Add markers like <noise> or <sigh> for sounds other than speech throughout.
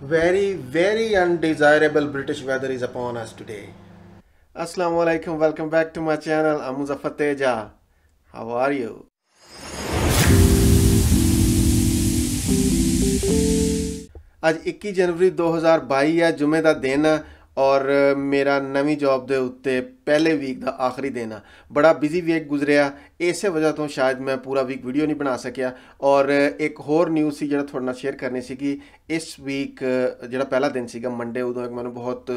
very very undesirable british weather is upon us today assalamu alaikum welcome back to my channel i'm muzaffar teja how are you ਅੱਜ 21 ਜਨਵਰੀ 2022 ਹੈ ਜੁਮੇ ਦਾ ਦਿਨ ਔਰ ਮੇਰਾ ਨਵੀਂ job ਦੇ ਉੱਤੇ ਪਹਿਲੇ ਵੀਕ ਦਾ ਆਖਰੀ ਦਿਨ ਆ ਬੜਾ ਬਿਜ਼ੀ ਵੀਕ ਗੁਜ਼ਰਿਆ ਇਸੇ ਵਜ੍ਹਾ ਤੋਂ ਸ਼ਾਇਦ ਮੈਂ ਪੂਰਾ ਵੀਕ ਵੀਡੀਓ ਨਹੀਂ ਬਣਾ ਸਕਿਆ ਔਰ ਇੱਕ ਹੋਰ ਨਿਊਜ਼ ਸੀ ਜਿਹੜਾ ਤੁਹਾਡੇ ਨਾਲ ਸ਼ੇਅਰ ਕਰਨੀ ਸੀ ਕਿ ਇਸ ਵੀਕ ਜਿਹੜਾ ਪਹਿਲਾ ਦਿਨ ਸੀਗਾ ਮੰਡੇ ਉਦੋਂ ਇੱਕ ਮੈਨੂੰ ਬਹੁਤ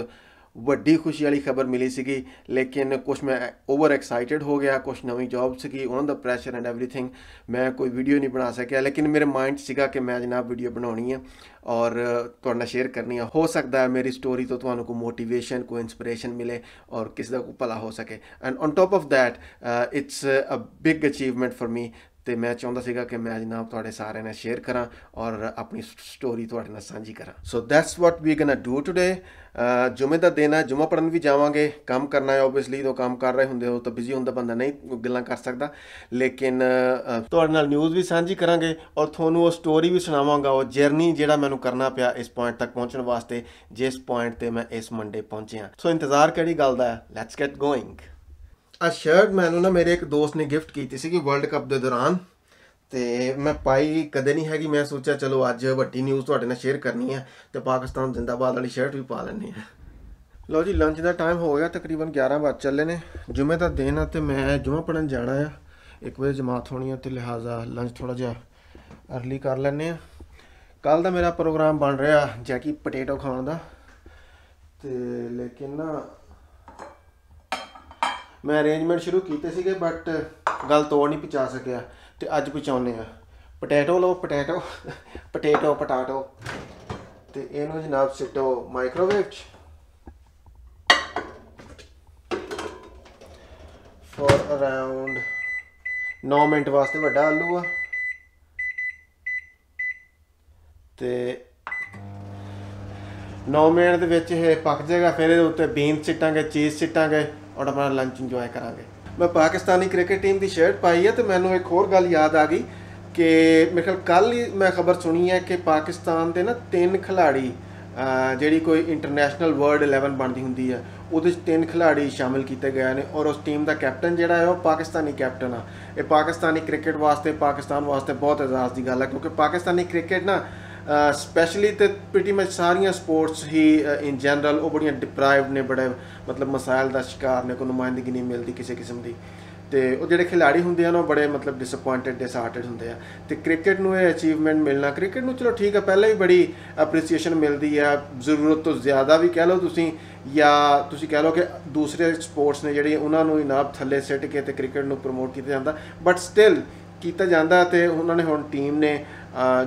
ਵੱਡੀ ਖੁਸ਼ੀ ਵਾਲੀ ਖਬਰ ਮਿਲੀ ਸੀਗੀ ਲੇਕਿਨ ਕੁਝ ਮੈਂ ਓਵਰ ਐਕਸਾਈਟਿਡ ਹੋ ਗਿਆ ਕੁਝ ਨਵੀਂ ਜੌਬ ਸੀਗੀ ਉਹਨਾਂ ਦਾ ਪ੍ਰੈਸ਼ਰ ਐਂਡ एवरीथिंग ਮੈਂ ਕੋਈ ਵੀਡੀਓ ਨਹੀਂ ਬਣਾ ਸਕਿਆ ਲੇਕਿਨ ਮੇਰੇ ਮਾਈਂਡ ਸੀਗਾ ਕਿ ਮੈਂ ਜਨਾਬ ਵੀਡੀਓ ਬਣਾਉਣੀ ਹੈ ਔਰ ਤੁਹਾਡੇ ਨਾਲ ਸ਼ੇਅਰ ਕਰਨੀ ਹੈ ਹੋ ਸਕਦਾ ਹੈ ਮੇਰੀ ਸਟੋਰੀ ਤੋਂ ਤੁਹਾਨੂੰ ਕੋਈ ਮੋਟੀਵੇਸ਼ਨ ਕੋਈ ਇਨਸਪੀਰੇਸ਼ਨ ਮਿਲੇ ਔਰ ਕਿਸੇ ਦਾ ਕੋਈ ਭਲਾ ਹੋ ਸਕੇ and on top of that it's a big achievement for me ਤੇ ਮੈਂ ਚਾਹੁੰਦਾ ਸੀਗਾ ਕਿ ਮੈਂ ਜਨਾਬ ਤੁਹਾਡੇ ਸਾਰਿਆਂ ਨਾਲ ਸ਼ੇਅਰ ਕਰਾਂ ਔਰ ਆਪਣੀ ਸਟੋਰੀ ਤੁਹਾਡੇ ਨਾਲ ਸਾਂਝੀ ਕਰਾਂ so that's what we gonna do today ਜੁਮੇ ਦਾ ਦਿਨ ਹੈ ਜੁਮਾ ਪੜਨ ਵੀ ਜਾਵਾਂਗੇ ਕੰਮ ਕਰਨਾ ਹੈ ਆਬਵੀਅਸਲੀ ਤੋਂ ਕੰਮ ਕਰ ਰਹੇ ਹੁੰਦੇ ਹੋ ਤਾਂ ਬਿਜ਼ੀ ਹੁੰਦਾ ਬੰਦਾ ਨਹੀਂ ਗੱਲਾਂ ਕਰ ਸਕਦਾ ਲੇਕਿਨ ਤੁਹਾਡੇ ਨਾਲ ਨਿਊਜ਼ ਵੀ ਸਾਂਝੀ ਕਰਾਂਗੇ ਔਰ ਤੁਹਾਨੂੰ ਉਹ ਸਟੋਰੀ ਵੀ ਸੁਣਾਵਾਂਗਾ ਉਹ ਜਰਨੀ ਜਿਹੜਾ ਮੈਨੂੰ ਕਰਨਾ ਪਿਆ ਇਸ ਪੁਆਇੰਟ ਤੱਕ ਪਹੁੰਚਣ ਵਾਸਤੇ ਜਿਸ ਪੁਆਇੰਟ ਤੇ ਮੈਂ ਇਸ ਮੰਡੇ ਪਹੁੰਚਿਆ ਸੋ ਇੰਤਜ਼ਾਰ ਕਿਹੜੀ ਗੱਲ ਦਾ ਹੈ ਲੈਟਸ ਗੈਟ ਗੋਇੰਗ ਆ ਸ਼ਰਟ ਮੈਨੂੰ ਨਾ ਮੇਰੇ ਇੱਕ ਦੋਸਤ ਨੇ ਗਿਫਟ ਕੀਤੀ ਸੀ ਕਿ ਵਰਲਡ ਕੱਪ ਦੇ ਦੌਰਾਨ ਤੇ ਮੈਂ ਪਾਈ ਕਦੇ ਨਹੀਂ ਹੈਗੀ ਮੈਂ ਸੋਚਿਆ ਚਲੋ ਅੱਜ ਵੱਡੀ ਨਿਊਜ਼ ਤੁਹਾਡੇ ਨਾਲ ਸ਼ੇਅਰ ਕਰਨੀ ਹੈ ਤੇ ਪਾਕਿਸਤਾਨ ਜ਼ਿੰਦਾਬਾਦ ਵਾਲੀ ਸ਼ਰਟ ਵੀ ਪਾ ਲੈਣੀ ਹੈ ਲਓ ਜੀ ਲੰਚ ਦਾ ਟਾਈਮ ਹੋ ਗਿਆ ਤਕਰੀਬਨ 11 ਵਜੇ ਚੱਲੇ ਨੇ ਜੁਮੇ ਦਾ ਦਿਨ ਆ ਤੇ ਮੈਂ ਜੁਮਾ ਪੜਨ ਜਾਣਾ ਆ 1 ਵਜੇ ਜਮਾਤ ਹੋਣੀ ਆ ਤੇ ਲਿਹਾਜ਼ਾ ਲੰਚ ਥੋੜਾ ਜਿਹਾ अर्ਲੀ ਕਰ ਲੈਣੇ ਆ ਕੱਲ ਦਾ ਮੇਰਾ ਪ੍ਰੋਗਰਾਮ ਬਣ ਰਿਹਾ ਜੈਕੀ ਪੋਟੇਟੋ ਖਾਣ ਦਾ ਤੇ ਲੇਕਿਨ ਨਾ ਮੈਂ ਅਰੇਂਜਮੈਂਟ ਸ਼ੁਰੂ ਕੀਤੇ ਸੀਗੇ ਬਟ ਗੱਲ ਤੋੜ ਨਹੀਂ ਪਹੁੰਚਾ ਸਕਿਆ ਤੇ ਅੱਜ ਪਹੁੰਚਾਉਨੇ ਆ ਪੋਟੈਟੋ ਲਓ ਪੋਟੈਟੋ ਪੋਟੈਟੋ ਪਟਾਟੋ ਤੇ ਇਹਨੂੰ ਜਨਾਬ ਸਿੱਟੋ ਮਾਈਕ੍ਰੋਵੇਵ 'ਚ ਫੋਰ ਅਰਾਊਂਡ 9 ਮਿੰਟ ਵਾਸਤੇ ਵੱਡਾ ਆਲੂ ਆ ਤੇ 9 ਮਿੰਟ ਦੇ ਵਿੱਚ ਇਹ ਪੱਕ ਜਾਏਗਾ ਫਿਰ ਇਹਦੇ ਉੱਤੇ ਬੀਨ ਸਿੱਟਾਂਗੇ ਚੀਜ਼ ਸਿੱਟਾਂਗੇ ਔਰ ਆਪਣਾ ਲੰਚ ਇੰਜੋਏ ਕਰਾਂਗੇ ਮੈਂ ਪਾਕਿਸਤਾਨੀ ਕ੍ਰਿਕਟ ਟੀਮ ਦੀ ਸ਼ਰਟ ਪਾਈ ਹੈ ਤੇ ਮੈਨੂੰ ਇੱਕ ਹੋਰ ਗੱਲ ਯਾਦ ਆ ਗਈ ਕਿ ਮੇਰੇ ਖਿਆਲ ਕੱਲ ਹੀ ਮੈਂ ਖਬਰ ਸੁਣੀ ਹੈ ਕਿ ਪਾਕਿਸਤਾਨ ਦੇ ਨਾ ਤਿੰਨ ਖਿਲਾੜੀ ਜਿਹੜੀ ਕੋਈ ਇੰਟਰਨੈਸ਼ਨਲ ਵਰਲਡ 11 ਬਣਦੀ ਹੁੰਦੀ ਹੈ ਉਹਦੇ ਵਿੱਚ ਤਿੰਨ ਖਿਲਾੜੀ ਸ਼ਾਮਿਲ ਕੀਤੇ ਗਏ ਨੇ ਔਰ ਉਸ ਟੀਮ ਦਾ ਕੈਪਟਨ ਜਿਹੜਾ ਹੈ ਉਹ ਪਾਕਿਸਤਾਨੀ ਕੈਪਟਨ ਆ ਇਹ ਪਾਕਿਸਤਾਨੀ ਕ੍ਰਿਕਟ ਵਾਸਤੇ ਪਾਕਿਸਤਾਨ ਵਾਸਤੇ ਬਹੁਤ ਇਜ਼ਾਜ਼ ਦੀ ਗੱਲ ਹੈ ਕਿਉਂਕਿ ਪਾਕਿਸਤਾਨੀ ਕ੍ਰਿਕਟ ਨਾ ਸਪੈਸ਼ਲੀ ਤੇ ਪ੍ਰੀਟੀ ਮਚ ਸਾਰੀਆਂ ਸਪੋਰਟਸ ਹੀ ਇਨ ਜਨਰਲ ਉਹ ਬੜੀਆਂ ਡਿਪਰਾਈਵਡ ਨੇ ਬੜੇ ਮਤਲਬ ਮਸਾਇਲ ਦਾ ਸ਼ਿਕਾਰ ਨੇ ਕੋਈ ਨੁਮਾਇੰਦਗੀ ਨਹੀਂ ਮਿਲਦੀ ਕਿਸੇ ਕਿਸਮ ਦੀ ਤੇ ਉਹ ਜਿਹੜੇ ਖਿਡਾਰੀ ਹੁੰਦੇ ਆ ਉਹ ਬੜੇ ਮਤਲਬ ਡਿਸਪਾਇੰਟਡ ਡਿਸਹਾਰਟਡ ਹੁੰਦੇ ਆ ਤੇ ਕ੍ਰਿਕਟ ਨੂੰ ਇਹ ਅਚੀਵਮੈਂਟ ਮਿਲਣਾ ਕ੍ਰਿਕਟ ਨੂੰ ਚਲੋ ਠੀਕ ਆ ਪਹਿਲਾਂ ਹੀ ਬੜੀ ਅਪਰੀਸੀਏਸ਼ਨ ਮਿਲਦੀ ਆ ਜ਼ਰੂਰਤ ਤੋਂ ਜ਼ਿਆਦਾ ਵੀ ਕਹਿ ਲਓ ਤੁਸੀਂ ਜਾਂ ਤੁਸੀਂ ਕਹਿ ਲਓ ਕਿ ਦੂਸਰੇ ਸਪੋਰਟਸ ਨੇ ਜਿਹੜੇ ਉਹਨਾਂ ਨੂੰ ਇਨਾਬ ਥੱਲੇ ਸਿੱਟ ਕੇ ਤੇ ਕ੍ਰਿਕਟ ਨੂੰ ਪ੍ਰਮੋਟ ਕੀਤਾ ਜਾਂਦਾ ਬਟ ਸਟਿਲ ਕੀਤਾ ਜਾਂਦਾ ਤੇ ਉਹਨਾਂ ਨੇ ਹੁਣ ਟੀਮ ਨੇ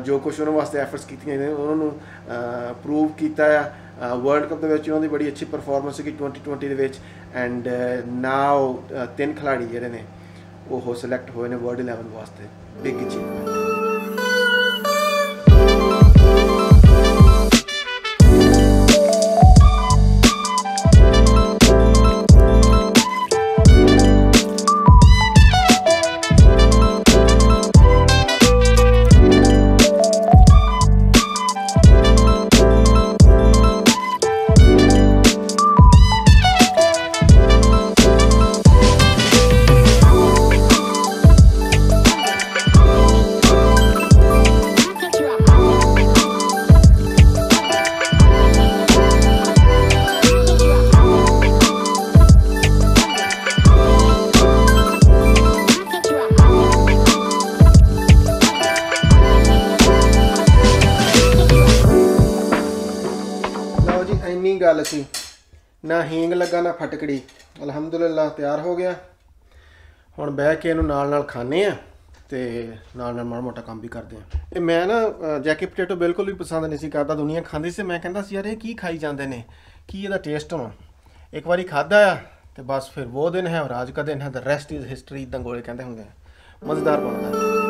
ਜੋ ਕੁਝ ਉਹਨਾਂ ਵਾਸਤੇ ਐਫਰਟਸ ਕੀਤੀਆਂ ਨੇ ਉਹਨਾਂ ਨੂੰ ਪ੍ਰੂਵ ਕੀਤਾ ਆ ਵਰਲਡ ਕੱਪ ਦੇ ਵਿੱਚ ਉਹਨਾਂ ਦੀ ਬੜੀ ਅੱਛੀ ਪਰਫਾਰਮੈਂਸ ਸੀ 2020 ਦੇ ਵਿੱਚ ਐਂਡ ਨਾਓ ਤਿੰਨ ਖਿਡਾਰੀ ਜਿਹੜੇ ਨੇ ਉਹ ਸਿਲੈਕਟ ਹੋਏ ਨੇ ਵਰਲਡ 11 ਵਾਸਤੇ ਬਿਗ ਅਚੀਵਮੈਂਟ ਸੀ ਨਾ ਹੀਂਗ ਲੱਗਾ ਨਾ ਫਟਕੜੀ ਅਲਹਮਦੁਲਿਲਾ ਤਿਆਰ ਹੋ ਗਿਆ ਹੁਣ ਬਹਿ ਕੇ ਇਹਨੂੰ ਨਾਲ ਨਾਲ ਖਾਣੇ ਆ ਤੇ ਨਾਲ ਨਾਲ ਮਾੜਾ ਮੋਟਾ ਕੰਮ ਵੀ ਕਰਦੇ ਆ ਇਹ ਮੈਂ ਨਾ ਜੈਕੀ ਪੋਟੇਟੋ ਬਿਲਕੁਲ ਵੀ ਪਸੰਦ ਨਹੀਂ ਸੀ ਕਰਦਾ ਦੁਨੀਆ ਖਾਂਦੀ ਸੀ ਮੈਂ ਕਹਿੰਦਾ ਸੀ ਯਾਰ ਇਹ ਕੀ ਖਾਈ ਜਾਂਦੇ ਨੇ ਕੀ ਇਹਦਾ ਟੇਸਟ ਹੋਣਾ ਇੱਕ ਵਾਰੀ ਖਾਦਾ ਆ ਤੇ ਬਸ ਫਿਰ ਉਹ ਦਿਨ ਹੈ ਰਾਜ ਕਾ ਦਿਨ ਹੈ ਦ ਰੈਸਟ ਇਜ਼ ਹਿਸਟਰੀ ਦੰਗੋਲੇ ਕਹਿੰਦੇ ਹੁੰਦੇ ਆ ਮਜ਼ੇਦਾਰ ਬਣਦਾ ਹੈ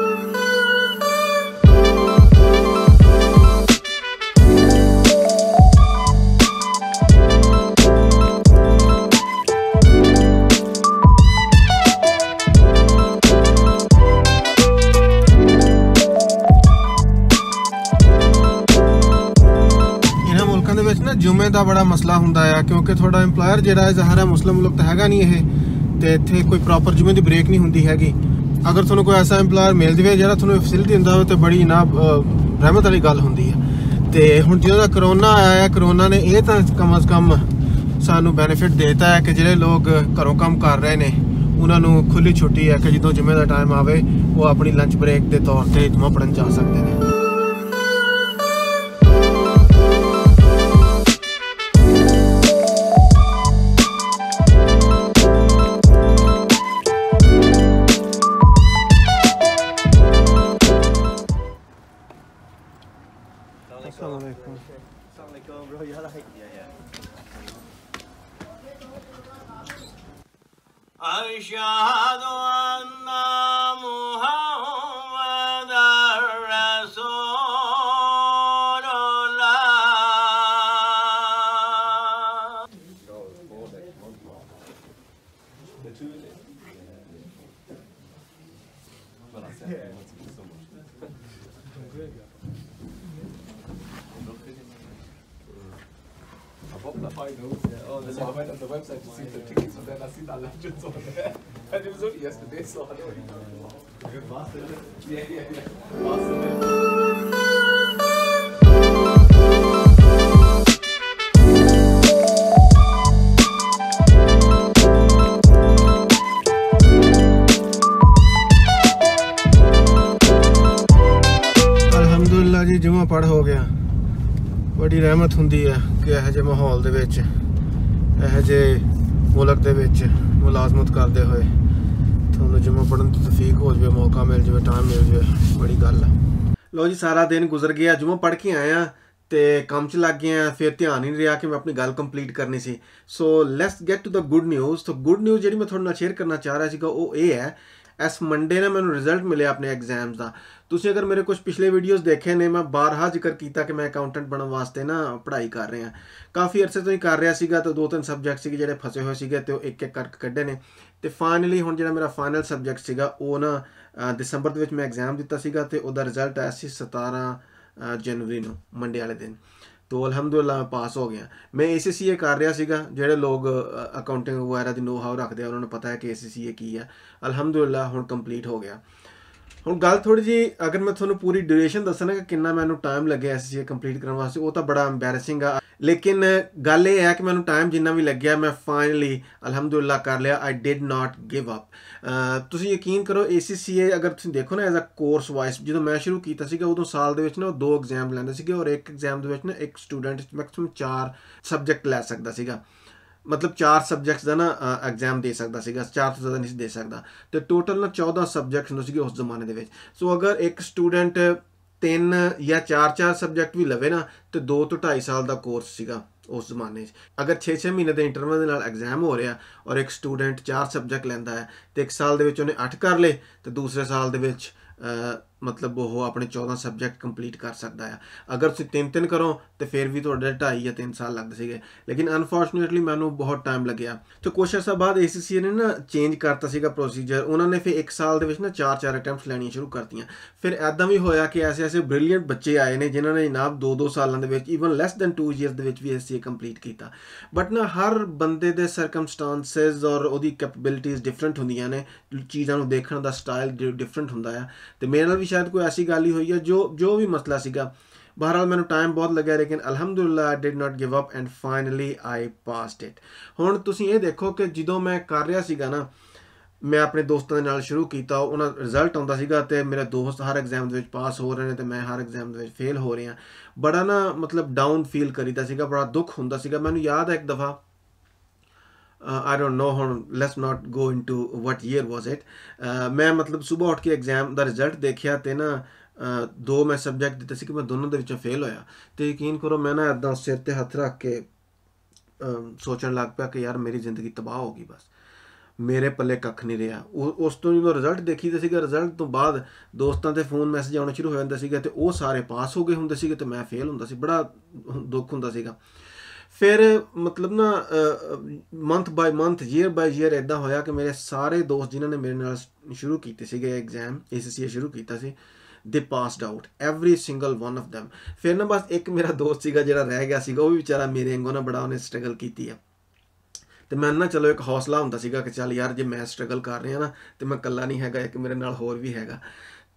ਵਿੱਚ ਨਾ ਜੁਮੇ ਦਾ ਬੜਾ ਮਸਲਾ ਹੁੰਦਾ ਆ ਕਿਉਂਕਿ ਤੁਹਾਡਾ EMPLOYER ਜਿਹੜਾ ਹੈ ਜ਼ਹਰਾ ਮੁਸਲਮ ਲੋਕ ਤਾਂ ਹੈਗਾ ਨਹੀਂ ਇਹ ਤੇ ਇੱਥੇ ਕੋਈ ਪ੍ਰੋਪਰ ਜੁਮੇ ਦੀ ਬ੍ਰੇਕ ਨਹੀਂ ਹੁੰਦੀ ਹੈਗੀ ਅਗਰ ਤੁਹਾਨੂੰ ਕੋਈ ਐਸਾ EMPLOYER ਮਿਲ ਜਵੇ ਜਿਹੜਾ ਤੁਹਾਨੂੰ ਫੈਸਿਲਿਟੀ ਦਿੰਦਾ ਹੋਵੇ ਤੇ ਬੜੀ ਨਾ ਰਹਿਮਤ ਵਾਲੀ ਗੱਲ ਹੁੰਦੀ ਹੈ ਤੇ ਹੁਣ ਜਦੋਂ ਦਾ ਕਰੋਨਾ ਆਇਆ ਹੈ ਕਰੋਨਾ ਨੇ ਇਹ ਤਾਂ ਕਮ ਅਜ਼ ਕਮ ਸਾਨੂੰ ਬੈਨੀਫਿਟ ਦਿੱਤਾ ਹੈ ਕਿ ਜਿਹੜੇ ਲੋਕ ਘਰੋਂ ਕੰਮ ਕਰ ਰਹੇ ਨੇ ਉਹਨਾਂ ਨੂੰ ਖੁੱਲੀ ਛੁੱਟੀ ਹੈ ਕਿ ਜਦੋਂ ਜਿੰਮੇ ਦਾ ਟਾਈਮ ਆਵੇ ਉਹ ਆਪਣੀ ਲੰਚ ਬ੍ਰੇਕ ਦੇ ਤੌਰ ਤੇ ਇਤਮਾ ਪੜਨ ਜਾ ਸਕਦੇ ਨੇ Natürlich. Hoppla. Oh, das war halt auf der Website, du siehst die Tickets und dann hast du ihn allein schon so. Dann nimmst du die erste Nächste. Hallo. Warst du denn? Ja, ja, ja. Warst du denn? ਪੰਜਵਾਂ ਪੜ ਹੋ ਗਿਆ ਬੜੀ ਰਹਿਮਤ ਹੁੰਦੀ ਹੈ ਕਿ ਇਹੋ ਜਿਹੇ ਮਾਹੌਲ ਦੇ ਵਿੱਚ ਇਹੋ ਜਿਹੇ ਮੁਲਕ ਦੇ ਵਿੱਚ ਮੁਲਾਜ਼ਮਤ ਕਰਦੇ ਹੋਏ ਤੁਹਾਨੂੰ ਜਮਾ ਪੜਨ ਦੀ ਤਫੀਕ ਹੋ ਜਵੇ ਮੌਕਾ ਮਿਲ ਜਵੇ ਟਾਈਮ ਮਿਲ ਜਵੇ ਬੜੀ ਗੱਲ ਹੈ ਲੋ ਜੀ ਸਾਰਾ ਦਿਨ ਗੁਜ਼ਰ ਗਿਆ ਜਮਾ ਪੜ ਕੇ ਆਇਆ ਤੇ ਕੰਮ 'ਚ ਲੱਗ ਗਿਆ ਫਿਰ ਧਿਆਨ ਹੀ ਨਹੀਂ ਰਿਹਾ ਕਿ ਮੈਂ ਆਪਣੀ ਗੱਲ ਕੰਪਲੀਟ ਕਰਨੀ ਸੀ so let's get to the good news so good news ਜਿਹੜੀ ਮੈਂ ਤੁਹਾਡੇ ਨਾਲ ਸ਼ੇਅਰ ਕਰਨਾ ਚਾਹ ਰਿਹਾ ਸੀਗਾ ਉਹ ਇਹ ਹੈ ਇਸ ਮੰਡੇ ਨੇ ਮੈਨੂੰ ਰਿਜ਼ਲਟ ਮਿਲਿਆ ਆਪਣੇ ਐਗਜ਼ਾਮਸ ਦਾ ਤੁਸੀਂ ਅਗਰ ਮੇਰੇ ਕੁਝ ਪਿਛਲੇ ਵੀਡੀਓਜ਼ ਦੇਖੇ ਨੇ ਮੈਂ ਬਾਰਹਾ ਜ਼ਿਕਰ ਕੀਤਾ ਕਿ ਮੈਂ ਅਕਾਊਂਟੈਂਟ ਬਣਨ ਵਾਸਤੇ ਨਾ ਪੜ੍ਹਾਈ ਕਰ ਰਿਹਾ ਕਾਫੀ ਅਰਸੇ ਤੋਂ ਹੀ ਕਰ ਰਿਹਾ ਸੀਗਾ ਤੇ ਦੋ ਤਿੰਨ ਸਬਜੈਕਟ ਸੀਗੇ ਜਿਹੜੇ ਫਸੇ ਹੋਏ ਸੀਗੇ ਤੇ ਉਹ ਇੱਕ ਇੱਕ ਕਰਕੇ ਕੱਢੇ ਨੇ ਤੇ ਫਾਈਨਲੀ ਹੁਣ ਜਿਹੜਾ ਮੇਰਾ ਫਾਈਨਲ ਸਬਜੈਕਟ ਸੀਗਾ ਉਹ ਨਾ ਦਸੰਬਰ ਦੇ ਵਿੱਚ ਮੈਂ ਐਗਜ਼ਾਮ ਦਿੱਤਾ ਸੀਗਾ ਤੇ ਉਹਦਾ ਰਿਜ਼ਲਟ ਆਇਆ ਸੀ 17 ਜਨਵਰੀ ਨੂੰ ਮੰਡੇ ਵਾਲੇ ਦਿਨ ਤੋ ਅਲਹਮਦੁਲਿਲਾ ਮੈਂ ਪਾਸ ਹੋ ਗਿਆ ਮੈਂ ਏਸੀਸੀਏ ਕਰ ਰਿਹਾ ਸੀਗਾ ਜਿਹੜੇ ਲੋਕ ਅਕਾਊਂਟਿੰਗ ਵਗੈਰਾ ਦੀ ਨੋ ਹਾਊ ਰੱਖਦੇ ਆ ਉਹਨਾਂ ਨੂੰ ਪਤਾ ਹੈ ਕਿ ਏਸੀਸੀਏ ਕੀ ਆ ਅਲਹਮਦੁਲਿਲਾ ਹੁਣ ਕੰਪਲੀਟ ਹੋ ਗਿਆ ਹੁਣ ਗੱਲ ਥੋੜੀ ਜੀ ਅਗਰ ਮੈਂ ਤੁਹਾਨੂੰ ਪੂਰੀ ਡਿਊਰੇਸ਼ਨ ਦੱਸਣਾ ਕਿ ਕਿੰਨਾ ਮੈਨੂੰ ਟਾਈਮ ਲੱਗਿਆ ਏਸੀਸੀਏ ਕੰਪਲੀਟ ਕਰਨ ਵਾਸਤੇ ਉਹ ਤਾਂ ਬੜਾ ਐਮਬੈਰੈਸਿੰਗ ਆ ਲੇਕਿਨ ਗੱਲ ਇਹ ਹੈ ਕਿ ਮੈਨੂੰ ਟਾਈਮ ਜਿੰਨਾ ਵੀ ਲੱਗਿਆ ਮੈਂ ਫਾਈਨਲੀ ਅਲਹਮਦੁਲਿਲਾ ਕਰ ਲਿਆ I did not give up ਤੁਸੀਂ ਯਕੀਨ ਕਰੋ ACCA ਅਗਰ ਤੁਸੀਂ ਦੇਖੋ ਨਾ ਐਜ਼ ਅ ਕੋਰਸ ਵਾਈਸ ਜਦੋਂ ਮੈਂ ਸ਼ੁਰੂ ਕੀਤਾ ਸੀਗਾ ਉਦੋਂ ਸਾਲ ਦੇ ਵਿੱਚ ਨਾ ਦੋ ਐਗਜ਼ਾਮ ਲੈਂਦੇ ਸੀਗੇ ਔਰ ਇੱਕ ਐਗਜ਼ਾਮ ਦੇ ਵਿੱਚ ਨਾ ਇੱਕ ਸਟੂਡੈਂਟ ਮੈਕਸਿਮਮ 4 ਸਬਜੈਕਟ ਲੈ ਸਕਦਾ ਸੀਗਾ ਮਤਲਬ 4 ਸਬਜੈਕਟਸ ਦਾ ਨਾ ਐਗਜ਼ਾਮ ਦੇ ਸਕਦਾ ਸੀਗਾ 4 ਤੋਂ ਜ਼ਿਆਦਾ ਨਹੀਂ ਦੇ ਸਕਦਾ ਤੇ ਟੋਟਲ ਨਾ 14 ਸਬਜੈਕਟਸ ਹੁੰਦੇ ਸੀਗੇ ਉਸ ਜ਼ਮਾਨੇ ਦੇ ਵਿੱਚ ਸੋ ਅਗਰ ਇੱਕ ਸਟੂਡੈਂਟ ਤਿੰਨ ਜਾਂ ਚਾਰ ਚਾਰ ਸਬਜੈਕਟ ਵੀ ਲਵੇ ਨਾ ਤੇ 2 ਤੋਂ 2.5 ਸਾਲ ਦਾ ਕੋਰਸ ਸੀਗਾ ਉਸ ਜ਼ਮਾਨੇ 'ਚ ਅਗਰ 6-6 ਮਹੀਨੇ ਦੇ ਇੰਟਰਵਲ ਦੇ ਨਾਲ ਐਗਜ਼ਾਮ ਹੋ ਰਿਹਾ ਔਰ ਇੱਕ ਸਟੂਡੈਂਟ ਚਾਰ ਸਬਜੈਕਟ ਲੈਂਦਾ ਹੈ ਤੇ ਇੱਕ ਸਾਲ ਦੇ ਵਿੱਚ ਉਹਨੇ 8 ਕਰ ਲਏ ਤੇ ਦੂਸਰੇ ਸਾਲ ਦੇ ਵਿੱਚ ਮਤਲਬ ਉਹ ਆਪਣੇ 14 ਸਬਜੈਕਟ ਕੰਪਲੀਟ ਕਰ ਸਕਦਾ ਆ ਅਗਰ ਤੁਸੀਂ ਤਿੰਨ ਤਿੰਨ ਕਰੋ ਤੇ ਫਿਰ ਵੀ ਤੁਹਾਡੇ 2.5 ਜਾਂ 3 ਸਾਲ ਲੱਗਦੇ ਸੀਗੇ ਲੇਕਿਨ ਅਨਫੋਰਚੂਨੇਟਲੀ ਮੈਨੂੰ ਬਹੁਤ ਟਾਈਮ ਲੱਗਿਆ ਤੇ ਕੁਝ ਅਰਸਾ ਬਾਅਦ ACCA ਨੇ ਨਾ ਚੇਂਜ ਕਰਤਾ ਸੀਗਾ ਪ੍ਰੋਸੀਜਰ ਉਹਨਾਂ ਨੇ ਫਿਰ 1 ਸਾਲ ਦੇ ਵਿੱਚ ਨਾ 4-4 ਅਟੈਂਪਟਸ ਲੈਣੀਆਂ ਸ਼ੁਰੂ ਕਰਤੀਆਂ ਫਿਰ ਐਦਾਂ ਵੀ ਹੋਇਆ ਕਿ ਐਸੇ ਐਸੇ ਬ੍ਰਿਲੀਅੰਟ ਬੱਚੇ ਆਏ ਨੇ ਜਿਨ੍ਹਾਂ ਨੇ ਜਨਾਬ 2-2 ਸਾਲਾਂ ਦੇ ਵਿੱਚ ਇਵਨ ਲੈਸ ਦੈਨ 2 ਇਅਰਸ ਦੇ ਵਿੱਚ ਵੀ ACCA ਕੰਪਲੀਟ ਕੀਤਾ ਬਟ ਨਾ ਹਰ ਬੰਦੇ ਦੇ ਸਰਕਮਸਟੈਂਸਸ ਔਰ ਉਹਦੀ ਕੈਪੇਬਿਲਟੀਆਂ ਡਿਫਰੈਂਟ ਹੁੰਦੀਆਂ ਨੇ ਚੀਜ਼ਾਂ ਨੂੰ ਦੇਖਣ ਦਾ ਸਟਾਈਲ ਡਿਫਰੈਂਟ ਹੁੰਦਾ ਆ ਤੇ ਮੇਰੇ ਨਾਲ ਵੀ ਸ਼ਾਇਦ ਕੋਈ ਐਸੀ ਗੱਲ ਹੀ ਹੋਈ ਹੈ ਜੋ ਜੋ ਵੀ ਮਸਲਾ ਸੀਗਾ ਬਹਰਾਲ ਮੈਨੂੰ ਟਾਈਮ ਬਹੁਤ ਲੱਗਿਆ ਲੇਕਿਨ ਅਲਹਮਦੁਲਿਲਾ I did not give up and finally I passed it ਹੁਣ ਤੁਸੀਂ ਇਹ ਦੇਖੋ ਕਿ ਜਦੋਂ ਮੈਂ ਕਰ ਰਿਹਾ ਸੀਗਾ ਨਾ ਮੈਂ ਆਪਣੇ ਦੋਸਤਾਂ ਦੇ ਨਾਲ ਸ਼ੁਰੂ ਕੀਤਾ ਉਹਨਾਂ ਰਿਜ਼ਲਟ ਆਉਂਦਾ ਸੀਗਾ ਤੇ ਮੇਰੇ ਦੋਸਤ ਹਰ ਐਗਜ਼ਾਮ ਦੇ ਵਿੱਚ ਪਾਸ ਹੋ ਰਹੇ ਨੇ ਤੇ ਮੈਂ ਹਰ ਐਗਜ਼ਾਮ ਦੇ ਵਿੱਚ ਫੇਲ ਹੋ ਰਿਹਾ ਬੜਾ ਨਾ ਮਤਲਬ ਡਾਊਨ ਫੀਲ ਕਰੀਦਾ ਸੀਗਾ ਬੜਾ ਦੁੱਖ ਹੁੰਦਾ ਸੀਗਾ ਮੈਨੂੰ ਯਾਦ ਹੈ ਇੱਕ ਦਫਾ Uh, I don't know how, let's not go into what year was it main uh, ਮੈਂ ਮਤਲਬ ਸਵੇਰ ਉੱਠ ਕੇ ਐਗਜ਼ਾਮ ਦਾ ਰਿਜ਼ਲਟ ਦੇਖਿਆ ਤੇ ਨਾ uh, ਦੋ ਮੈਂ ਸਬਜੈਕਟ ਦਿੱਤੇ ਸੀ ਕਿ ਮੈਂ ਦੋਨੋਂ ਦੇ fail ਫੇਲ ਹੋਇਆ ਤੇ ਯਕੀਨ ਕਰੋ ਮੈਂ ਨਾ sir ਸਿਰ ਤੇ ਹੱਥ ਰੱਖ ਕੇ ਸੋਚਣ ਲੱਗ ਪਿਆ ਕਿ ਯਾਰ ਮੇਰੀ ਜ਼ਿੰਦਗੀ ਤਬਾਹ ਹੋ ਗਈ ਬਸ ਮੇਰੇ ਪੱਲੇ ਕੱਖ ਨਹੀਂ ਰਿਹਾ ਉਸ ਤੋਂ ਜਦੋਂ ਰਿਜ਼ਲਟ ਦੇਖੀ ਤੇ ਸੀਗਾ ਰਿਜ਼ਲਟ ਤੋਂ ਬਾਅਦ ਦੋਸਤਾਂ ਤੇ ਫੋਨ ਮੈਸੇਜ ਆਉਣੇ ਸ਼ੁਰੂ ਹੋ ਜਾਂਦੇ ਸੀਗਾ ਤੇ ਉਹ ਸਾਰੇ ਪਾਸ ਹੋ ਗਏ ਹੁੰਦੇ ਸੀਗੇ ਤੇ ਮੈਂ ਫੇਲ ਹੁੰਦਾ ਸੀ ਬੜਾ ਦੁੱਖ ਹੁੰਦਾ ਸੀਗਾ ਫਿਰ ਮਤਲਬ ਨਾ month by month year by year ਇਦਾਂ ਹੋਇਆ ਕਿ ਮੇਰੇ ਸਾਰੇ ਦੋਸਤ ਜਿਨ੍ਹਾਂ ਨੇ ਮੇਰੇ ਨਾਲ ਸ਼ੁਰੂ ਕੀਤੇ ਸੀਗੇ ਐਗਜ਼ਾਮ ਐਸਐਸਸੀ ਸ਼ੁਰੂ ਕੀਤਾ ਸੀ they passed out every single one of them ਫਿਰ ਨਾ ਬਸ ਇੱਕ ਮੇਰਾ ਦੋਸਤ ਸੀਗਾ ਜਿਹੜਾ ਰਹਿ ਗਿਆ ਸੀਗਾ ਉਹ ਵੀ ਵਿਚਾਰਾ ਮੇਰੇ ਵਾਂਗੂ ਨਾ ਬੜਾ ਉਹਨੇ ਸਟਰਗਲ ਕੀਤੀ ਆ ਤੇ ਮੈਂ ਨਾ ਚਲੋ ਇੱਕ ਹੌਸਲਾ ਹੁੰਦਾ ਸੀਗਾ ਕਿ ਚੱਲ ਯਾਰ ਜੇ ਮੈਂ ਸਟਰਗਲ ਕਰ ਰਿਹਾ ਨਾ ਤੇ ਮੈਂ ਇਕੱਲਾ ਨਹੀਂ ਹੈਗਾ ਇੱਕ ਮੇਰੇ ਨਾਲ ਹੋਰ ਵੀ ਹੈਗਾ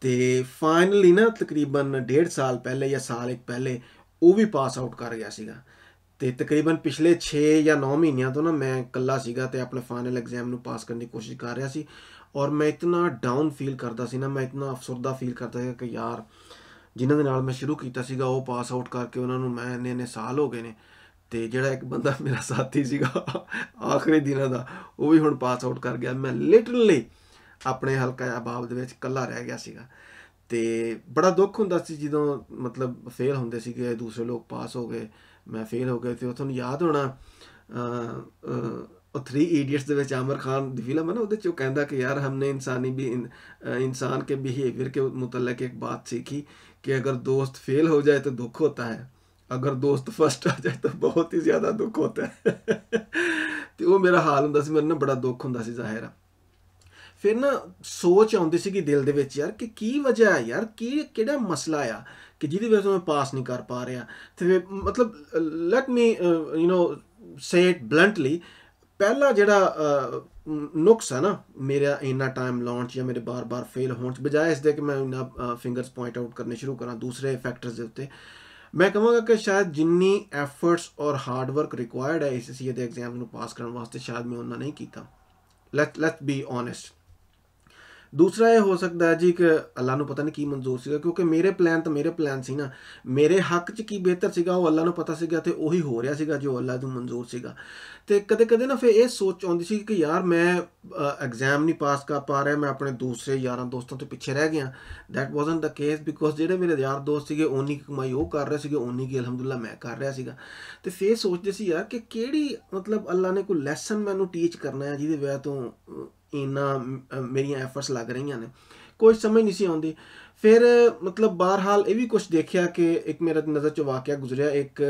ਤੇ ਫਾਈਨਲੀ ਨਾ ਤਕਰੀਬਨ 1.5 ਸਾਲ ਪਹਿਲੇ ਜਾਂ ਸਾਲ ਇੱਕ ਪਹਿਲੇ ਉਹ ਵੀ ਪਾਸ ਆਊਟ ਕਰ ਗਿਆ ਸੀਗਾ ਤੇ ਤਕਰੀਬਨ ਪਿਛਲੇ 6 ਜਾਂ 9 ਮਹੀਨਿਆਂ ਤੋਂ ਨਾ ਮੈਂ ਇਕੱਲਾ ਸੀਗਾ ਤੇ ਆਪਣੇ ਫਾਈਨਲ ਐਗਜ਼ਾਮ ਨੂੰ ਪਾਸ ਕਰਨ ਦੀ ਕੋਸ਼ਿਸ਼ ਕਰ ਰਿਹਾ ਸੀ ਔਰ ਮੈਂ ਇਤਨਾ ਡਾਊਨ ਫੀਲ ਕਰਦਾ ਸੀ ਨਾ ਮੈਂ ਇਤਨਾ ਅਫਸਰਦਾ ਫੀਲ ਕਰਦਾ ਸੀ ਕਿ ਯਾਰ ਜਿਨ੍ਹਾਂ ਦੇ ਨਾਲ ਮੈਂ ਸ਼ੁਰੂ ਕੀਤਾ ਸੀਗਾ ਉਹ ਪਾਸ ਆਊਟ ਕਰਕੇ ਉਹਨਾਂ ਨੂੰ ਮੈਂ ਇੰਨੇ ਇੰਨੇ ਸਾਲ ਹੋ ਗਏ ਨੇ ਤੇ ਜਿਹੜਾ ਇੱਕ ਬੰਦਾ <laughs> ਮੇਰਾ ਸਾਥੀ ਸੀਗਾ ਆਖਰੀ ਦਿਨਾਂ ਦਾ ਉਹ ਵੀ ਹੁਣ ਪਾਸ ਆਊਟ ਕਰ ਗਿਆ ਮੈਂ ਲਿਟਰਲੀ ਆਪਣੇ ਹਲਕਾ ਆਬਾਬ ਦੇ ਵਿੱਚ ਇਕੱਲਾ ਰਹਿ ਗਿਆ ਸੀਗਾ ਤੇ ਬੜਾ ਦੁੱਖ ਹੁੰਦਾ ਸੀ ਜਦੋਂ ਮਤਲਬ ਫੇਲ ਹੁੰਦੇ ਸੀਗੇ ਦੂਸਰੇ ਲੋਕ ਪਾਸ ਹੋ ਗਏ ਮੈਂ ਫੇਲ ਹੋ ਗਿਆ ਤੇ ਤੁਹਾਨੂੰ ਯਾਦ ਹੋਣਾ ਉਹ 3 ਇਡੀਅਟਸ ਦੇ ਵਿੱਚ ਆਮਰ ਖਾਨ ਦੀ ਫਿਲਮ ਹੈ ਨਾ ਉਹਦੇ ਚ ਉਹ ਕਹਿੰਦਾ ਕਿ ਯਾਰ ਹਮਨੇ ਇਨਸਾਨੀ ਵੀ इंसान के बिहेवियर के मुतलक एक बात सीखी कि अगर दोस्त फेल हो जाए तो दुख होता है अगर दोस्त फर्स्ट आ जाए तो बहुत ही ज़्यादा दुख होता है तो वो मेरा हाल ਹੁੰਦਾ ਸੀ ਮੈਨੂੰ ਬੜਾ ਦੁੱਖ ਹੁੰਦਾ ਸੀ ਜ਼ਾਹਿਰ ਆ ਫਿਰ ਨਾ ਸੋਚ ਆਉਂਦੀ ਸੀ ਕਿ ਦਿਲ ਦੇ ਵਿੱਚ ਯਾਰ ਕਿ ਕੀ ਵਜ੍ਹਾ ਹੈ ਯਾਰ ਕੀ ਕਿਹੜਾ ਮਸਲਾ ਆ ਕਿ ਜਿਹਦੀ ਵਜ੍ਹਾ ਤੋਂ ਮੈਂ ਪਾਸ ਨਹੀਂ ਕਰ ਪਾ ਰਿਹਾ ਤੇ ਮਤਲਬ let me you know say it bluntly ਪਹਿਲਾ ਜਿਹੜਾ ਨੁਕਸ ਹੈ ਨਾ ਮੇਰਾ ਇੰਨਾ ਟਾਈਮ ਲਾਂਚ ਜਾਂ ਮੇਰੇ ਬਾਰ-ਬਾਰ ਫੇਲ ਹੋਣ ਦੇ ਬਜਾਏ ਇਸ ਦੇ ਕਿ ਮੈਂ ਇੰਨਾ ਫਿੰਗਰਸ ਪੁਆਇੰਟ ਆਊਟ ਕਰਨੇ ਸ਼ੁਰੂ ਕਰਾਂ ਦੂਸਰੇ ਫੈਕਟਰਸ ਦੇ ਉੱਤੇ ਮੈਂ ਕਹਾਂਗਾ ਕਿ ਸ਼ਾਇਦ ਜਿੰਨੀ ਐਫਰਟਸ ਔਰ ਹਾਰਡ ਵਰਕ ਰਿਕੁਆਇਰਡ ਹੈ ਇਸ ਸੀਏ ਦੇ ਐਗਜ਼ਾਮ ਨੂੰ ਪਾਸ ਕਰਨ ਵਾਸਤੇ ਸ਼ਾਇਦ ਮੈਂ ਉਹਨਾਂ ਨਹੀਂ ਕੀਤਾ ਲੈਟ ਲੈਟ ਬੀ ਓਨੈਸਟ ਦੂਸਰਾ ਇਹ ਹੋ ਸਕਦਾ ਹੈ ਜੀ ਕਿ ਅੱਲਾ ਨੂੰ ਪਤਾ ਨਹੀਂ ਕੀ ਮਨਜ਼ੂਰ ਸੀਗਾ ਕਿਉਂਕਿ ਮੇਰੇ ਪਲਾਨ ਤਾਂ ਮੇਰੇ ਪਲਾਨ ਸੀ ਨਾ ਮੇਰੇ ਹੱਕ 'ਚ ਕੀ ਬਿਹਤਰ ਸੀਗਾ ਉਹ ਅੱਲਾ ਨੂੰ ਪਤਾ ਸੀਗਾ ਤੇ ਉਹੀ ਹੋ ਰਿਹਾ ਸੀਗਾ ਜੋ ਅੱਲਾ ਨੂੰ ਮਨਜ਼ੂਰ ਸੀਗਾ ਤੇ ਕਦੇ-ਕਦੇ ਨਾ ਫਿਰ ਇਹ ਸੋਚ ਆਉਂਦੀ ਸੀ ਕਿ ਯਾਰ ਮੈਂ ਐਗਜ਼ਾਮ ਨਹੀਂ ਪਾਸ ਕਰ ਪਾ ਰਿਹਾ ਮੈਂ ਆਪਣੇ ਦੂਸਰੇ ਯਾਰਾਂ ਦੋਸਤਾਂ ਤੋਂ ਪਿੱਛੇ ਰਹਿ ਗਿਆ that wasn't the case because ਜਿਹੜੇ ਮੇਰੇ ਯਾਰ ਦੋਸਤ ਸੀਗੇ ਉਨੀ ਕਮਾਈ ਉਹ ਕਰ ਰਹੇ ਸੀਗੇ ਉਨੀ ਕੀ ਅਲਹਮਦੁਲਿਲਾ ਮੈਂ ਕਰ ਰਿਹਾ ਸੀਗਾ ਤੇ ਫਿਰ ਸੋਚਦੇ ਸੀ ਯਾਰ ਕਿ ਕਿਹੜੀ ਮਤਲਬ ਅੱਲਾ ਨੇ ਕੋਈ ਲੈਸਨ ਮੈਨੂੰ ਟੀਚ ਕਰਨਾ ਹੈ ਜਿਹਦੇ ਵਜ੍ਹਾ ਤੋਂ ਇਨਾ ਮੇਰੀਆਂ ਐਫਰਟਸ ਲੱਗ ਰਹੀਆਂ ਨੇ ਕੋਈ ਸਮਝ ਨਹੀਂ ਸੀ ਆਉਂਦੀ ਫਿਰ ਮਤਲਬ ਬਾਹਰਹਾਲ ਇਹ ਵੀ ਕੁਝ ਦੇਖਿਆ ਕਿ ਇੱਕ ਮੇਰੇ ਨਜ਼ਰ ਚ ਵਾਕਿਆ ਗੁਜ਼ਰਿਆ ਇੱਕ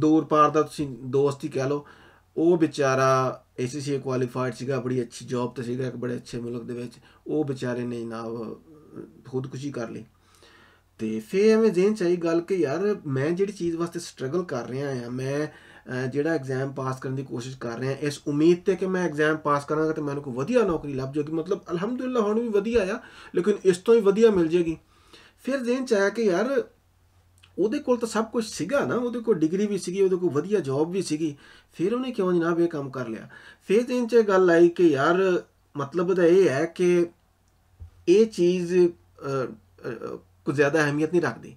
ਦੂਰ ਪਾਰ ਦਾ ਤੁਸੀਂ ਦੋਸਤ ਹੀ ਕਹਿ ਲਓ ਉਹ ਵਿਚਾਰਾ ਐਸਸੀਏ ਕੁਆਲੀਫਾਈਡ ਸੀਗਾ ਬੜੀ ਅੱਛੀ ਜੌਬ ਤੇ ਸੀਗਾ ਇੱਕ ਬੜੇ ਅੱਛੇ ਮੁਲਕ ਦੇ ਵਿੱਚ ਉਹ ਵਿਚਾਰੇ ਨੇ ਜਨਾਬ ਖੁਦਕੁਸ਼ੀ ਕਰ ਲਈ ਤੇ ਫੇਰ ਐਵੇਂ ਜ਼ੇਨ ਚਾਹੀ ਗੱਲ ਕਿ ਯਾਰ ਮੈਂ ਜਿਹੜੀ ਚੀਜ਼ ਵਾਸਤੇ ਸਟਰਗਲ ਕਰ ਰਿਹਾ ਆ ਮੈਂ ਜਿਹੜਾ ਐਗਜ਼ਾਮ ਪਾਸ ਕਰਨ ਦੀ ਕੋਸ਼ਿਸ਼ ਕਰ ਰਹੇ ਆ ਇਸ ਉਮੀਦ ਤੇ ਕਿ ਮੈਂ ਐਗਜ਼ਾਮ ਪਾਸ ਕਰਾਂਗਾ ਤੇ ਮੈਨੂੰ ਕੋਈ ਵਧੀਆ ਨੌਕਰੀ ਲੱਭ ਜਾਊਗੀ ਮਤਲਬ ਅਲਹਮਦੁਲਿਲਾ ਹੁਣ ਵੀ ਵਧੀਆ ਆ ਲੇਕਿਨ ਇਸ ਤੋਂ ਹੀ ਵਧੀਆ ਮਿਲ ਜੇਗੀ ਫਿਰ ਜ਼ਿਹਨ ਚ ਆਇਆ ਕਿ ਯਾਰ ਉਹਦੇ ਕੋਲ ਤਾਂ ਸਭ ਕੁਝ ਸੀਗਾ ਨਾ ਉਹਦੇ ਕੋਲ ਡਿਗਰੀ ਵੀ ਸੀਗੀ ਉਹਦੇ ਕੋਲ ਵਧੀਆ ਜੌਬ ਵੀ ਸੀਗੀ ਫਿਰ ਉਹਨੇ ਕਿਉਂ ਜਨਾਬ ਇਹ ਕੰਮ ਕਰ ਲਿਆ ਫਿਰ ਜ਼ਿਹਨ ਚ ਗੱਲ ਆਈ ਕਿ ਯਾਰ ਮਤਲਬ ਦਾ ਇਹ ਹੈ ਕਿ ਇਹ ਚੀਜ਼ ਕੁਝ ਜ਼ਿਆਦਾ ਅਹਿਮੀਅਤ ਨਹੀਂ ਰੱਖਦੀ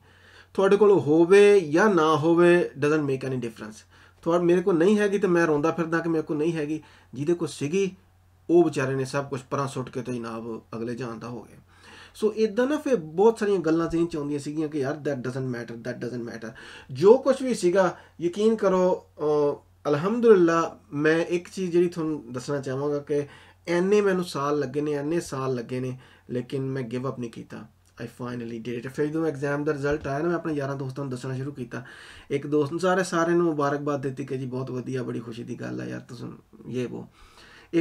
ਤੁਹਾਡੇ ਕੋਲ ਹੋਵੇ ਜਾਂ ਨਾ ਹੋਵੇ ਡਸਨਟ ਮੇਕ ਐਨੀ ਡਿਫਰੈਂਸ ਤੁਹਾਡ ਮੇਰੇ ਕੋਲ ਨਹੀਂ ਹੈਗੀ ਤੇ ਮੈਂ ਰੋਂਦਾ ਫਿਰਦਾ ਕਿ ਮੇਰੇ ਕੋਲ ਨਹੀਂ ਹੈਗੀ ਜਿਹਦੇ ਕੋਲ ਸੀਗੀ ਉਹ ਵਿਚਾਰੇ ਨੇ ਸਭ ਕੁਝ ਪਰਾਂ ਸੁੱਟ ਕੇ ਤੇ ਜਨਾਬ ਅਗਲੇ ਜਾਣ ਦਾ ਹੋ ਗਏ ਸੋ ਇਦਾਂ ਨਾ ਫੇ ਬਹੁਤ ਸਾਰੀਆਂ ਗੱਲਾਂ ਤੇ ਚ ਆਉਂਦੀਆਂ ਸੀਗੀਆਂ ਕਿ ਯਾਰ that doesn't matter that doesn't matter ਜੋ ਕੁਝ ਵੀ ਸੀਗਾ ਯਕੀਨ ਕਰੋ ਅਲਹਮਦੁਲਿਲਾ ਮੈਂ ਇੱਕ ਚੀਜ਼ ਜਿਹੜੀ ਤੁਹਾਨੂੰ ਦੱਸਣਾ ਚਾਹਾਂਗਾ ਕਿ ਐਨੇ ਮੈਨੂੰ ਸਾਲ ਲੱਗੇ ਨੇ ਐਨੇ ਸਾਲ ਲੱਗੇ ਨੇ ਲੇਕਿਨ ਮੈਂ ਗਿਵ ਅਪ ਨਹੀਂ ਕੀਤਾ ਆਈ ਫਾਈਨਲੀ ਡਿਡ ਇਟ ਫਿਰ ਜਦੋਂ ਐਗਜ਼ਾਮ ਦਾ ਰਿਜ਼ਲਟ ਆਇਆ ਨਾ ਮੈਂ ਆਪਣੇ ਯਾਰਾਂ ਦੋਸਤਾਂ ਨੂੰ ਦੱਸਣਾ ਸ਼ੁਰੂ ਕੀਤਾ ਇੱਕ ਦੋਸਤ ਨੂੰ ਸਾਰੇ ਸਾਰੇ ਨੂੰ ਮੁਬਾਰਕਬਾਦ ਦਿੱਤੀ ਕਿ ਜੀ ਬਹੁਤ ਵਧੀਆ ਬੜੀ ਖੁਸ਼ੀ ਦੀ ਗੱਲ ਆ ਯਾਰ ਤੁਸੀਂ ਇਹ ਉਹ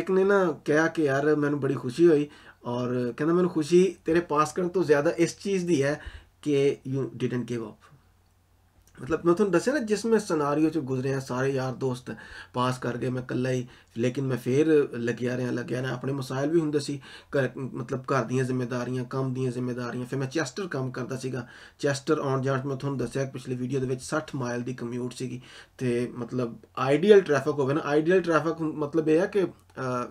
ਇੱਕ ਨੇ ਨਾ ਕਿਹਾ ਕਿ ਯਾਰ ਮੈਨੂੰ ਬੜੀ ਖੁਸ਼ੀ ਹੋਈ ਔਰ ਕਹਿੰਦਾ ਮੈਨੂੰ ਖੁਸ਼ੀ ਤੇਰੇ ਪਾਸ ਕਰਨ ਤੋਂ ਜ਼ਿਆਦਾ ਇਸ ਚੀਜ਼ ਦੀ ਹੈ ਕਿ ਯੂ ਡਿਡਨਟ ਗਿਵ ਅਪ ਮਤਲਬ ਮੈਂ ਤੁਹਾਨੂੰ ਦੱਸਿਆ ਨਾ ਜਿਸ ਮੈਂ ਸਿਨੈਰੀਓ ਚ ਗੁਜ਼ਰੇ ਆ ਸਾਰੇ ਯਾਰ ਦੋਸਤ ਪਾਸ ਕਰ ਗਏ ਮੈਂ ਇਕੱਲਾ ਹੀ ਲੇਕਿਨ ਮੈਂ ਫੇਰ ਲੱਗਿਆ ਰਿਆਂ ਲੱਗਿਆ ਨਾ ਆਪਣੇ ਮਸਾਇਲ ਵੀ ਹੁੰਦੇ ਸੀ ਮਤਲਬ ਘਰ ਦੀਆਂ ਜ਼ਿੰਮੇਵਾਰੀਆਂ ਕੰਮ ਦੀਆਂ ਜ਼ਿੰਮੇਵਾਰੀਆਂ ਫਿਰ ਮੈਂ ਚੈਸਟਰ ਕੰਮ ਕਰਦਾ ਸੀਗਾ ਚੈਸਟਰ ਔਨ ਜਾਂ ਮੈਂ ਤੁਹਾਨੂੰ ਦੱਸਿਆ ਪਿਛਲੀ ਵੀਡੀਓ ਦੇ ਵਿੱਚ 60 ਮਾਈਲ ਦੀ ਕਮਿਊਟ ਸੀਗੀ ਤੇ ਮਤਲਬ ਆਈਡੀਅਲ ਟ੍ਰੈਫਿਕ ਹੋਵੇ ਨਾ ਆਈਡੀਅਲ ਟ੍ਰੈਫਿਕ ਮਤਲਬ ਇਹ ਹੈ ਕਿ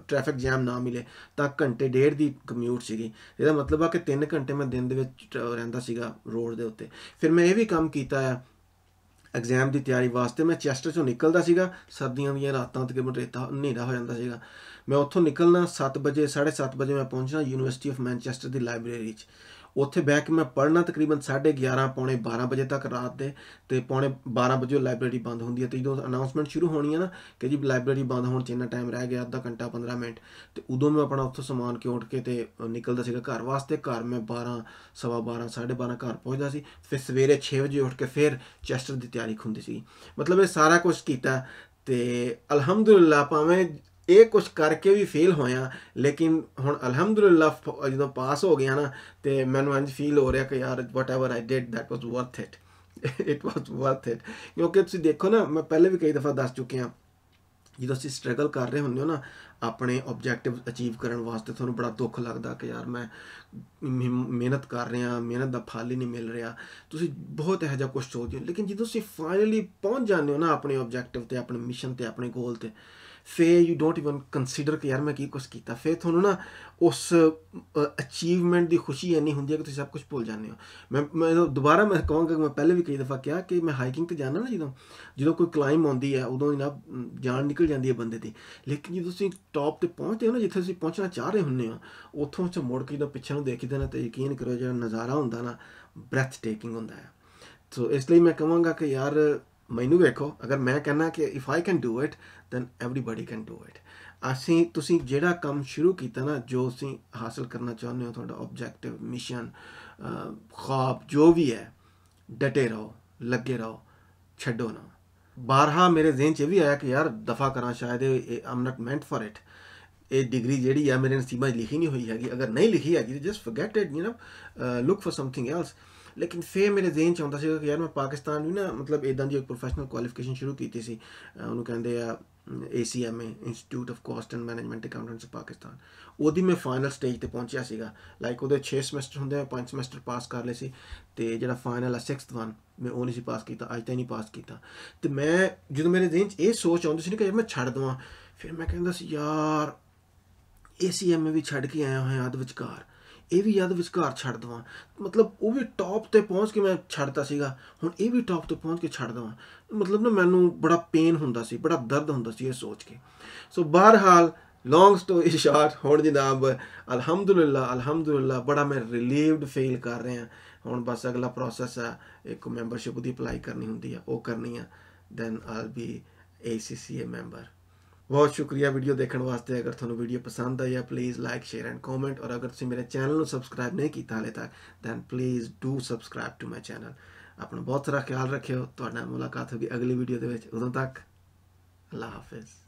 ਟ੍ਰੈਫਿਕ ਜੈਮ ਨਾ ਮਿਲੇ ਤਾਂ ਘੰਟੇ ਡੇਢ ਦੀ ਕਮਿਊਟ ਸੀਗੀ ਇਹਦਾ ਮਤਲਬ ਆ ਕਿ 3 ਘੰਟੇ ਮੈਂ ਦਿਨ ਦੇ ਵਿੱਚ ਰਹਿੰਦਾ ਸੀਗਾ ਰੋਡ ਦੇ ਉੱਤੇ ਫਿਰ ਮੈਂ ਇਹ ਵੀ ਕੰਮ ਕੀਤਾ ਆ ਐਗਜ਼ਾਮ ਦੀ ਤਿਆਰੀ ਵਾਸਤੇ ਮੈਂ ਚੈਸਟਰ ਚੋਂ ਨਿਕਲਦਾ ਸੀਗਾ ਸਰਦੀਆਂ ਦੀਆਂ ਰਾਤਾਂ ਤੱਕ ਰੇਤਾ ਹਨੇਰਾ ਹੋ ਜਾਂਦਾ ਸੀਗਾ ਮੈਂ ਉੱਥੋਂ ਨਿਕਲਣਾ 7 ਵਜੇ 7:30 ਵਜੇ ਮੈਂ ਪਹੁੰਚਣਾ ਯੂਨੀਵਰਸਿਟੀ ਆਫ ਮੈਨਚੈਸਟਰ ਦੀ ਲਾਇਬ੍ਰੇਰੀ 'ਚ ਉੱਥੇ ਬਹਿ ਕੇ ਮੈਂ ਪੜ੍ਹਨਾ ਤਕਰੀਬਨ 11:30 ਪੌਣੇ 12 ਵਜੇ ਤੱਕ ਰਾਤ ਦੇ ਤੇ ਪੌਣੇ 12 ਵਜੇ ਲਾਇਬ੍ਰੇਰੀ ਬੰਦ ਹੁੰਦੀ ਹੈ ਤੇ ਜਦੋਂ ਅਨਾਉਂਸਮੈਂਟ ਸ਼ੁਰੂ ਹੋਣੀ ਹੈ ਨਾ ਕਿ ਜੀ ਲਾਇਬ੍ਰੇਰੀ ਬੰਦ ਹੋਣ 'ਚ ਇੰਨਾ ਟਾਈਮ ਰਹਿ ਗਿਆ ਅੱਧਾ ਘੰਟਾ 15 ਮਿੰਟ ਤੇ ਉਦੋਂ ਮੈਂ ਆਪਣਾ ਉੱਥੋਂ ਸਮਾਨ ਕਿਉਂ ਉੱਠ ਕੇ ਤੇ ਨਿਕਲਦਾ ਸੀਗਾ ਘਰ ਵਾਸਤੇ ਘਰ ਮੈਂ 12 ਸਵਾ 12 12:30 ਘਰ ਪਹੁੰਚਦਾ ਸੀ ਫਿਰ ਸਵੇਰੇ 6 ਵਜੇ ਉੱਠ ਕੇ ਫਿਰ ਚੈਸਟਰ ਦੀ ਤਿਆਰੀ ਹੁੰਦੀ ਸੀ ਮਤਲਬ ਇਹ ਸਾਰਾ ਕੁਝ ਕੀਤਾ ਤੇ ਅਲਹਮਦੁਲਿਲਾ ਭਾਵੇਂ ਇਹ ਕੁਝ ਕਰਕੇ ਵੀ ਫੇਲ ਹੋਇਆ ਲੇਕਿਨ ਹੁਣ ਅਲਹਮਦੁਲਿਲਾ ਜਦੋਂ ਪਾਸ ਹੋ ਗਿਆ ਨਾ ਤੇ ਮੈਨੂੰ ਅੰਜ ਫੀਲ ਹੋ ਰਿਹਾ ਕਿ ਯਾਰ whatever I did that was worth it it was worth it ਕਿਉਂਕਿ ਤੁਸੀਂ ਦੇਖੋ ਨਾ ਮੈਂ ਪਹਿਲੇ ਵੀ ਕਈ ਦਫਾ ਦੱਸ ਚੁੱਕਿਆ ਜਦੋਂ ਅਸੀਂ ਸਟਰਗਲ ਕਰ ਰਹੇ ਹੁੰਦੇ ਹੋ ਨਾ ਆਪਣੇ ਆਬਜੈਕਟਿਵ ਅਚੀਵ ਕਰਨ ਵਾਸਤੇ ਤੁਹਾਨੂੰ ਬੜਾ ਦੁੱਖ ਲੱਗਦਾ ਕਿ ਯਾਰ ਮੈਂ ਮਿਹਨਤ ਕਰ ਰਿਹਾ ਮਿਹਨਤ ਦਾ ਫਲ ਹੀ ਨਹੀਂ ਮਿਲ ਰਿਹਾ ਤੁਸੀਂ ਬਹੁਤ ਇਹੋ ਜਿਹਾ ਕੁਝ ਸੋਚਦੇ ਹੋ ਲੇਕਿਨ ਜਦੋਂ ਤੁਸੀਂ ਫਾਈਨਲੀ ਪਹੁੰਚ ਜਾਂਦੇ ਹੋ ਨਾ ਆਪਣੇ ਆਬਜੈਕਟਿਵ ਤੇ ਆਪਣੇ ਮਿਸ਼ਨ ਤੇ ਆਪਣੇ ਗੋਲ ਤੇ ਫੇ ਯੂ ਡੋਨਟ ਇਵਨ ਕੰਸੀਡਰ ਕਿ ਯਾਰ ਮੈਂ ਕੀ ਕੁਝ ਕੀਤਾ ਫੇ ਤੁਹਾਨੂੰ ਨਾ ਉਸ ਅਚੀਵਮੈਂਟ ਦੀ ਖੁਸ਼ੀ ਇੰਨੀ ਹੁੰਦੀ ਹੈ ਕਿ ਤੁਸੀਂ ਸਭ ਕੁਝ ਭੁੱਲ ਜਾਂਦੇ ਹੋ ਮੈਂ ਮੈਂ ਦੁਬਾਰਾ ਮੈਂ ਕਹਾਂਗਾ ਕਿ ਮੈਂ ਪਹਿਲੇ ਵੀ ਕਈ ਦਫਾ ਕਿਹਾ ਕਿ ਮੈਂ ਹਾਈਕਿੰਗ ਤੇ ਜਾਣਾ ਨਾ ਜਦੋਂ ਜਦੋਂ ਕੋਈ ਕਲਾਈਮ ਆਉਂਦੀ ਹੈ ਉਦੋਂ ਹੀ ਨਾ ਜਾਨ ਨਿਕਲ ਜਾਂਦੀ ਹੈ ਬੰਦੇ ਦੀ ਲੇਕਿਨ ਜੇ ਤੁਸੀਂ ਟੌਪ ਤੇ ਪਹੁੰਚਦੇ ਹੋ ਨਾ ਜਿੱਥੇ ਤੁਸੀਂ ਪਹੁੰਚਣਾ ਚਾਹ ਰਹੇ ਹੁੰਦੇ ਹੋ ਉੱਥੋਂ ਚ ਮੁੜ ਕੇ ਜਦੋਂ ਪਿੱਛੇ ਨੂੰ ਦੇਖੀਦੇ ਨਾ ਤੇ ਯਕੀਨ ਕਰੋ ਜਿਹੜਾ ਨਜ਼ਾਰਾ ਹੁੰਦਾ ਨਾ ਬ੍ਰੈਥ ਟੇਕਿੰਗ ਹੁੰਦਾ ਹੈ ਸੋ ਇਸ ਲਈ ਮੈਂ ਕਹਾਂਗਾ ਕਿ ਯਾਰ ਮੈਨੂੰ ਵੇਖੋ ਅਗਰ ਮੈਂ ਕਹਿੰਨਾ ਕਿ if I can do it then everybody can do it ਅਸੀਂ ਤੁਸੀਂ ਜਿਹੜਾ ਕੰਮ ਸ਼ੁਰੂ ਕੀਤਾ ਨਾ ਜੋ ਅਸੀਂ ਹਾਸਲ ਕਰਨਾ ਚਾਹੁੰਦੇ ਹੋ ਤੁਹਾਡਾ ਆਬਜੈਕਟਿਵ ਮਿਸ਼ਨ ਖਾਬ ਜੋ ਵੀ ਹੈ ਡਟੇ ਰਹੋ ਲੱਗੇ ਰਹੋ ਛੱਡੋ ਨਾ ਬਾਰਹਾ ਮੇਰੇ ਜ਼ਿਹਨ 'ਚ ਵੀ ਆਇਆ ਕਿ ਯਾਰ ਦਫਾ ਕਰਾਂ ਸ਼ਾਇਦ ਇਹ I'm not meant for it ਇਹ ਡਿਗਰੀ ਜਿਹੜੀ ਆ ਮੇਰੇ ਨਸੀਬਾਂ 'ਚ ਲਿਖੀ ਨਹੀਂ ਹੋਈ ਹੈਗੀ ਅਗਰ ਨਹੀਂ ਲਿਖੀ ਹੈਗੀ just forget it you know look for something else ਲੇਕਿਨ ਫੇਰ ਮੇਰੇ ਜ਼ਿਹਨ ਚ ਆਉਂਦਾ ਸੀਗਾ ਕਿ ਯਾਰ ਮੈਂ ਪਾਕਿਸਤਾਨ ਵੀ ਨਾ ਮਤਲਬ ਇਦਾਂ ਦੀ ਇੱਕ ਪ੍ਰੋਫੈਸ਼ਨਲ ਕੁਆਲੀਫਿਕੇਸ਼ਨ ਸ਼ੁਰੂ ਕੀਤੀ ਸੀ ਉਹਨੂੰ ਕਹਿੰਦੇ ਆ ACMA institute of cost and management accountants Pakistan ਉਹਦੀ ਮੈਂ ਫਾਈਨਲ ਸਟੇਜ ਤੇ ਪਹੁੰਚਿਆ ਸੀਗਾ ਲਾਈਕ ਉਹਦੇ 6 ਸਮੈਸਟਰ ਹੁੰਦੇ ਆ 5 ਸਮੈਸਟਰ ਪਾਸ ਕਰ ਲਏ ਸੀ ਤੇ ਜਿਹੜਾ ਫਾਈਨਲ ਆ 6th ਵਨ ਮੈਂ ਉਹ ਨਹੀਂ ਸੀ ਪਾਸ ਕੀਤਾ ਅੱਜ ਤੱਕ ਨਹੀਂ ਪਾਸ ਕੀਤਾ ਤੇ ਮੈਂ ਜਦੋਂ ਮੇਰੇ ਜ਼ਿਹਨ 'ਚ ਇਹ ਸੋਚ ਆਉਂਦੀ ਸੀ ਕਿ ਮੈਂ ਛੱਡ ਦਵਾਂ ਫਿਰ ਮੈਂ ਕਹਿੰਦਾ ਸੀ ਯਾਰ ACMA ਵੀ ਛੱਡ ਕੇ ਆਇਆ ਹਾਂ ਆਦ ਵਿਚਕਾਰ ਇਹ ਵੀ ਯਾਦ ਵਿਚਕਾਰ ਛੱਡ ਦਵਾਂ ਮਤਲਬ ਉਹ ਵੀ ਟੌਪ ਤੇ ਪਹੁੰਚ ਕੇ ਮੈਂ ਛੱਡਤਾ ਸੀਗਾ ਹੁਣ ਇਹ ਵੀ ਟੌਪ ਤੇ ਪਹੁੰਚ ਕੇ ਛੱਡ ਦਵਾਂ ਮਤਲਬ ਨਾ ਮੈਨੂੰ ਬੜਾ ਪੇਨ ਹੁੰਦਾ ਸੀ ਬੜਾ ਦਰਦ ਹੁੰਦਾ ਸੀ ਇਹ ਸੋਚ ਕੇ ਸੋ ਬਹਰਹਾਲ ਲੌਂਗ ਸਟੋਰੀ ਸ਼ਾਰਟ ਹੁਣ ਜਨਾਬ ਅਲਹਮਦੁਲਿਲਾ ਅਲਹਮਦੁਲਿਲਾ ਬੜਾ ਮੈਂ ਰਿਲੀਵਡ ਫੀਲ ਕਰ ਰਿਹਾ ਹੁਣ ਬਸ ਅਗਲਾ ਪ੍ਰੋਸੈਸ ਆ ਇੱਕ ਮੈਂਬਰਸ਼ਿਪ ਦੀ ਅਪਲਾਈ ਕਰਨੀ ਹੁੰਦੀ ਆ ਉਹ ਕਰਨੀ ਆ then I'll be ACCA member ਬਹੁਤ ਸ਼ੁਕਰੀਆ ਵੀਡੀਓ ਦੇਖਣ ਵਾਸਤੇ ਅਗਰ ਤੁਹਾਨੂੰ ਵੀਡੀਓ ਪਸੰਦ ਆਈ ਹੈ please like share and comment ਔਰ ਅਗਰ ਤੁਸੀਂ ਮੇਰੇ ਚੈਨਲ ਨੂੰ ਸਬਸਕ੍ਰਾਈਬ ਨਹੀਂ ਕੀਤਾ ਹਲੇ ਤੱਕ then please do subscribe to my channel ਆਪਣਾ ਬਹੁਤ ਸਾਰਾ ਖਿਆਲ ਰੱਖਿਓ ਤੁਹਾਡਾ ਮੁਲਾਕਾਤ ਹੋਗੀ ਅਗਲੀ ਵੀਡੀਓ ਦੇ ਵਿੱਚ ਉਦੋਂ ਤੱਕ ਅੱਲਾ ਹਾਫਿਜ਼